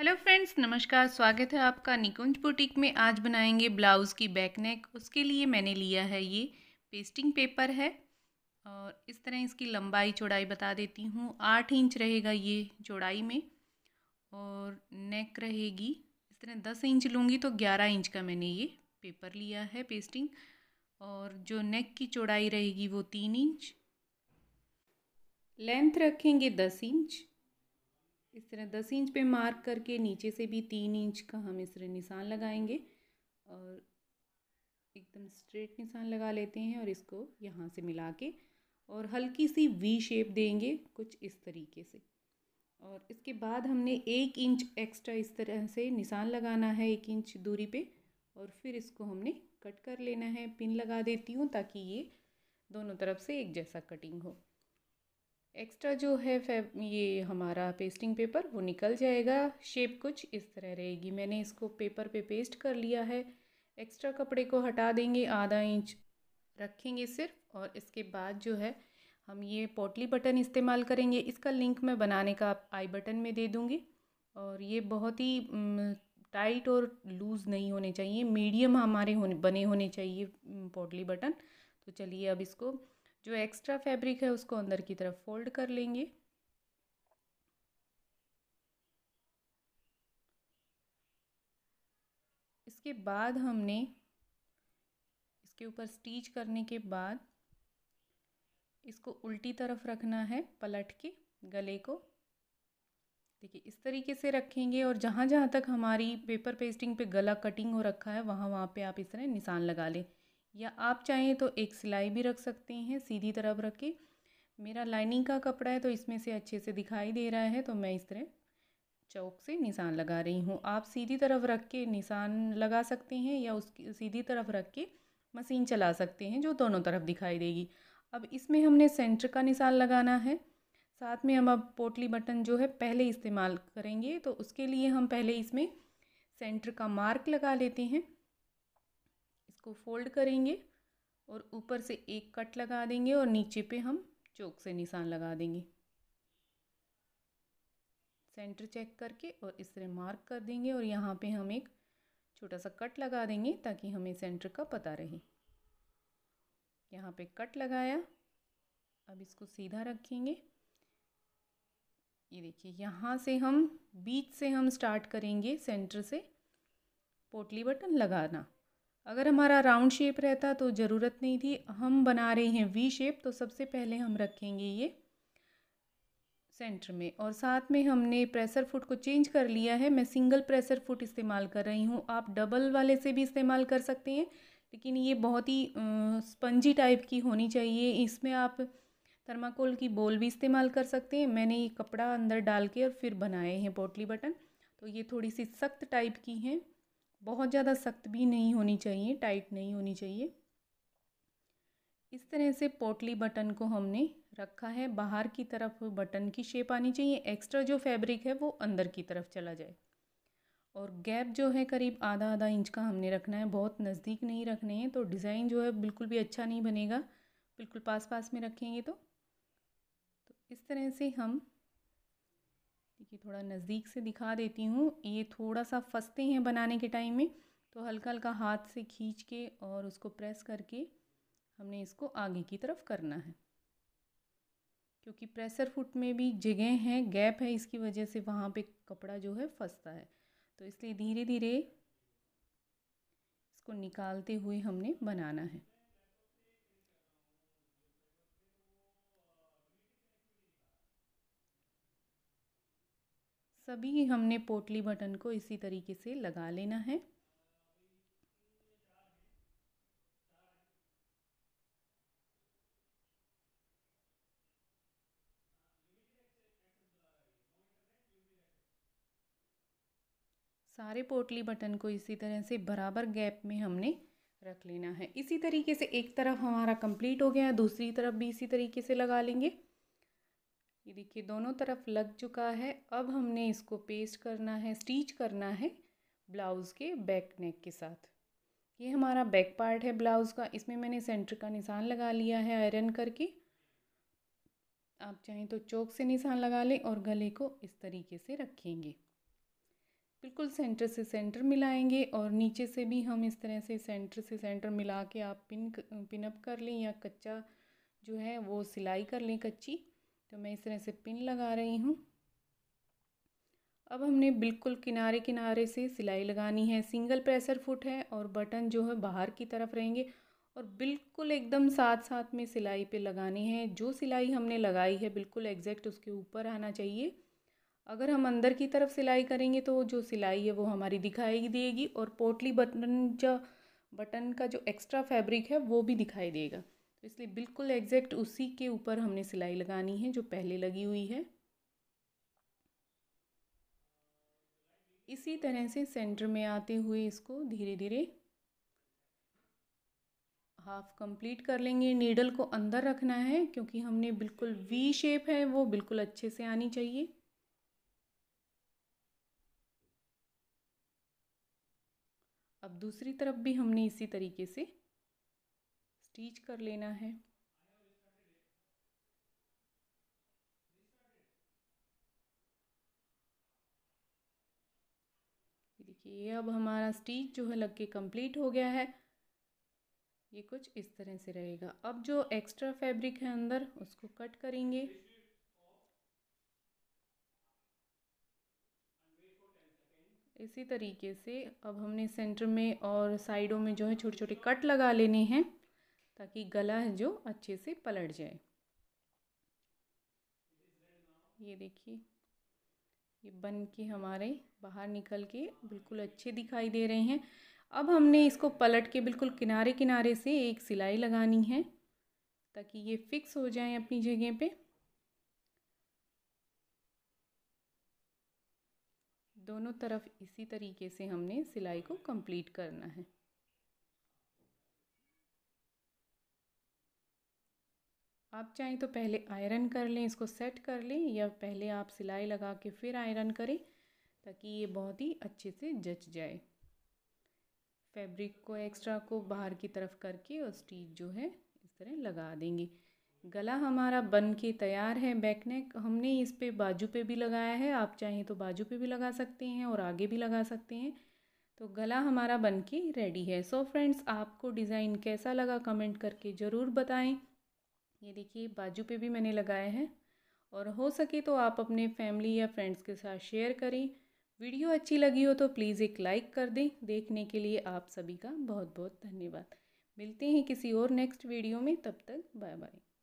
hello friends नमस्कार स्वागत है आपका निकुंज बुटीक में आज बनाएंगे ब्लाउज़ की बैक नेक उसके लिए मैंने लिया है ये पेस्टिंग पेपर है और इस तरह इसकी लंबाई चौड़ाई बता देती हूँ आठ इंच रहेगा ये चौड़ाई में और नेक रहेगी इस तरह दस इंच लूँगी तो ग्यारह इंच का मैंने ये पेपर लिया है पेस्टिंग और जो नेक की चौड़ाई रहेगी वो तीन इंच लेंथ रखेंगे दस इंच इस तरह दस इंच पे मार्क करके नीचे से भी तीन इंच का हम इस तरह निशान लगाएंगे और एकदम स्ट्रेट निशान लगा लेते हैं और इसको यहाँ से मिला के और हल्की सी वी शेप देंगे कुछ इस तरीके से और इसके बाद हमने एक इंच एक्स्ट्रा इस तरह से निशान लगाना है एक इंच दूरी पे और फिर इसको हमने कट कर लेना है पिन लगा देती हूँ ताकि ये दोनों तरफ से एक जैसा कटिंग हो एक्स्ट्रा जो है फैब ये हमारा पेस्टिंग पेपर वो निकल जाएगा शेप कुछ इस तरह रहेगी मैंने इसको पेपर पे पेस्ट कर लिया है एक्स्ट्रा कपड़े को हटा देंगे आधा इंच रखेंगे सिर्फ और इसके बाद जो है हम ये पोटली बटन इस्तेमाल करेंगे इसका लिंक मैं बनाने का आई बटन में दे दूँगी और ये बहुत ही टाइट और लूज़ नहीं होने चाहिए मीडियम हमारे होने बने होने चाहिए पोटली बटन तो चलिए अब इसको जो एक्स्ट्रा फैब्रिक है उसको अंदर की तरफ फोल्ड कर लेंगे इसके बाद हमने इसके ऊपर स्टिच करने के बाद इसको उल्टी तरफ रखना है पलट के गले को देखिए इस तरीके से रखेंगे और जहाँ जहाँ तक हमारी पेपर पेस्टिंग पे गला कटिंग हो रखा है वहाँ वहाँ पे आप इस तरह निशान लगा लें या आप चाहें तो एक सिलाई भी रख सकते हैं सीधी तरफ रख के मेरा लाइनिंग का कपड़ा है तो इसमें से अच्छे से दिखाई दे रहा है तो मैं इस तरह चौक से निशान लगा रही हूँ आप सीधी तरफ रख के निशान लगा सकते हैं या उसकी सीधी तरफ रख के मशीन चला सकते हैं जो दोनों तरफ दिखाई देगी अब इसमें हमने सेंटर का निशान लगाना है साथ में हम अब पोटली बटन जो है पहले इस्तेमाल करेंगे तो उसके लिए हम पहले इसमें सेंटर का मार्क लगा लेते हैं इसको फोल्ड करेंगे और ऊपर से एक कट लगा देंगे और नीचे पे हम चौक से निशान लगा देंगे सेंटर चेक करके और इस तरह मार्क कर देंगे और यहाँ पे हम एक छोटा सा कट लगा देंगे ताकि हमें सेंटर का पता रहे यहाँ पे कट लगाया अब इसको सीधा रखेंगे ये देखिए यहाँ से हम बीच से हम स्टार्ट करेंगे सेंटर से पोटली बटन लगाना अगर हमारा राउंड शेप रहता तो ज़रूरत नहीं थी हम बना रहे हैं वी शेप तो सबसे पहले हम रखेंगे ये सेंटर में और साथ में हमने प्रेशर फुट को चेंज कर लिया है मैं सिंगल प्रेशर फुट इस्तेमाल कर रही हूँ आप डबल वाले से भी इस्तेमाल कर सकते हैं लेकिन ये बहुत ही स्पंजी टाइप की होनी चाहिए इसमें आप थर्माकोल की बोल भी इस्तेमाल कर सकते हैं मैंने ये कपड़ा अंदर डाल के और फिर बनाए हैं पोटली बटन तो ये थोड़ी सी सख्त टाइप की हैं बहुत ज़्यादा सख्त भी नहीं होनी चाहिए टाइट नहीं होनी चाहिए इस तरह से पोटली बटन को हमने रखा है बाहर की तरफ बटन की शेप आनी चाहिए एक्स्ट्रा जो फैब्रिक है वो अंदर की तरफ चला जाए और गैप जो है करीब आधा आधा इंच का हमने रखना है बहुत नज़दीक नहीं रखने हैं तो डिज़ाइन जो है बिल्कुल भी अच्छा नहीं बनेगा बिल्कुल पास पास में रखेंगे तो, तो इस तरह से हम देखिए थोड़ा नज़दीक से दिखा देती हूँ ये थोड़ा सा फंसते हैं बनाने के टाइम में तो हल्का हल्का हाथ से खींच के और उसको प्रेस करके हमने इसको आगे की तरफ करना है क्योंकि प्रेशर फुट में भी जगह है गैप है इसकी वजह से वहाँ पे कपड़ा जो है फंसता है तो इसलिए धीरे धीरे इसको निकालते हुए हमने बनाना है सभी हमने पोटली बटन को इसी तरीके से लगा लेना है सारे पोटली बटन को इसी तरह से बराबर गैप में हमने रख लेना है इसी तरीके से एक तरफ हमारा कंप्लीट हो गया है दूसरी तरफ भी इसी तरीके से लगा लेंगे ये देखिए दोनों तरफ लग चुका है अब हमने इसको पेस्ट करना है स्टिच करना है ब्लाउज़ के बैक नेक के साथ ये हमारा बैक पार्ट है ब्लाउज़ का इसमें मैंने सेंटर का निशान लगा लिया है आयरन करके आप चाहें तो चौक से निशान लगा लें और गले को इस तरीके से रखेंगे बिल्कुल सेंटर से सेंटर मिलाएंगे और नीचे से भी हम इस तरह से सेंटर से सेंटर मिला के आप पिन पिनअप कर लें या कच्चा जो है वो सिलाई कर लें कच्ची तो मैं इस तरह से पिन लगा रही हूँ अब हमने बिल्कुल किनारे किनारे से सिलाई लगानी है सिंगल प्रेशर फुट है और बटन जो है बाहर की तरफ रहेंगे और बिल्कुल एकदम साथ साथ में सिलाई पे लगानी है जो सिलाई हमने लगाई है बिल्कुल एग्जैक्ट उसके ऊपर आना चाहिए अगर हम अंदर की तरफ सिलाई करेंगे तो जो सिलाई है वो हमारी दिखाई देगी और पोटली बटन जो बटन का जो एक्स्ट्रा फैब्रिक है वो भी दिखाई देगा इसलिए बिल्कुल एग्जैक्ट उसी के ऊपर हमने सिलाई लगानी है जो पहले लगी हुई है इसी तरह से सेंटर में आते हुए इसको धीरे धीरे हाफ कंप्लीट कर लेंगे नीडल को अंदर रखना है क्योंकि हमने बिल्कुल वी शेप है वो बिल्कुल अच्छे से आनी चाहिए अब दूसरी तरफ भी हमने इसी तरीके से स्टिच कर लेना है देखिए अब हमारा स्टिच जो है लग के कम्प्लीट हो गया है ये कुछ इस तरह से रहेगा अब जो एक्स्ट्रा फैब्रिक है अंदर उसको कट करेंगे इसी तरीके से अब हमने सेंटर में और साइडों में जो है छोटे छोटे कट लगा लेने हैं ताकि गला है जो अच्छे से पलट जाए ये देखिए ये बन के हमारे बाहर निकल के बिल्कुल अच्छे दिखाई दे रहे हैं अब हमने इसको पलट के बिल्कुल किनारे किनारे से एक सिलाई लगानी है ताकि ये फिक्स हो जाए अपनी जगह पे दोनों तरफ इसी तरीके से हमने सिलाई को कंप्लीट करना है आप चाहें तो पहले आयरन कर लें इसको सेट कर लें या पहले आप सिलाई लगा के फिर आयरन करें ताकि ये बहुत ही अच्छे से जच जाए फैब्रिक को एक्स्ट्रा को बाहर की तरफ करके और स्टीच जो है इस तरह लगा देंगे गला हमारा बन के तैयार है बैकनेक हमने इस पे बाजू पे भी लगाया है आप चाहें तो बाजू पे भी लगा सकते हैं और आगे भी लगा सकते हैं तो गला हमारा बन के रेडी है सो so फ्रेंड्स आपको डिज़ाइन कैसा लगा कमेंट करके ज़रूर बताएँ ये देखिए बाजू पे भी मैंने लगाए हैं और हो सके तो आप अपने फैमिली या फ्रेंड्स के साथ शेयर करें वीडियो अच्छी लगी हो तो प्लीज़ एक लाइक कर दें देखने के लिए आप सभी का बहुत बहुत धन्यवाद मिलते हैं किसी और नेक्स्ट वीडियो में तब तक बाय बाय